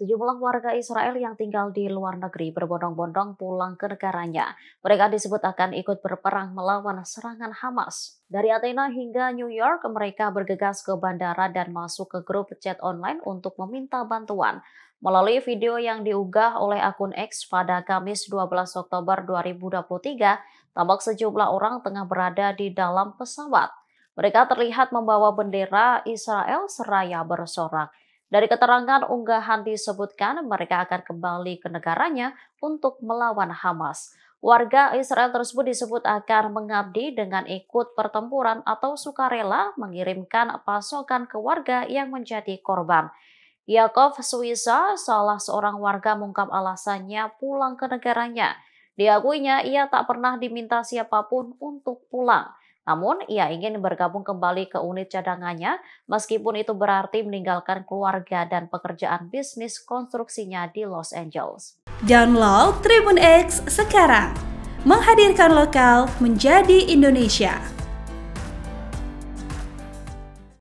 Sejumlah warga Israel yang tinggal di luar negeri berbondong-bondong pulang ke negaranya. Mereka disebut akan ikut berperang melawan serangan Hamas. Dari Athena hingga New York, mereka bergegas ke bandara dan masuk ke grup chat online untuk meminta bantuan. Melalui video yang diunggah oleh akun X pada Kamis 12 Oktober 2023, tampak sejumlah orang tengah berada di dalam pesawat. Mereka terlihat membawa bendera Israel seraya bersorak. Dari keterangan unggahan disebutkan mereka akan kembali ke negaranya untuk melawan Hamas. Warga Israel tersebut disebut akan mengabdi dengan ikut pertempuran atau sukarela mengirimkan pasokan ke warga yang menjadi korban. Yakov Swisa, salah seorang warga mengungkap alasannya pulang ke negaranya. Diakuinya ia tak pernah diminta siapapun untuk pulang. Namun, ia ingin bergabung kembali ke unit cadangannya, meskipun itu berarti meninggalkan keluarga dan pekerjaan bisnis konstruksinya di Los Angeles. Download Tribun X sekarang, menghadirkan lokal menjadi Indonesia.